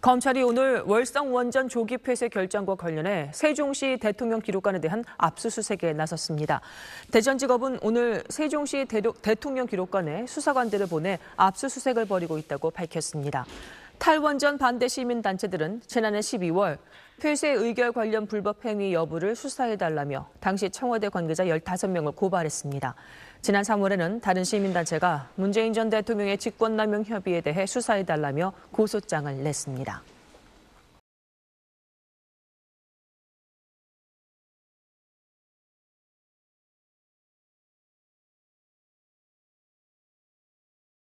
검찰이 오늘 월성 원전 조기 폐쇄 결정과 관련해 세종시 대통령 기록관에 대한 압수수색에 나섰습니다. 대전지검은 오늘 세종시 대통령 기록관에 수사관들을 보내 압수수색을 벌이고 있다고 밝혔습니다. 탈원전 반대 시민단체들은 지난해 12월 폐쇄 의결 관련 불법 행위 여부를 수사해달라며 당시 청와대 관계자 15명을 고발했습니다. 지난 3월에는 다른 시민단체가 문재인 전 대통령의 직권남용 협의에 대해 수사해달라며 고소장을 냈습니다.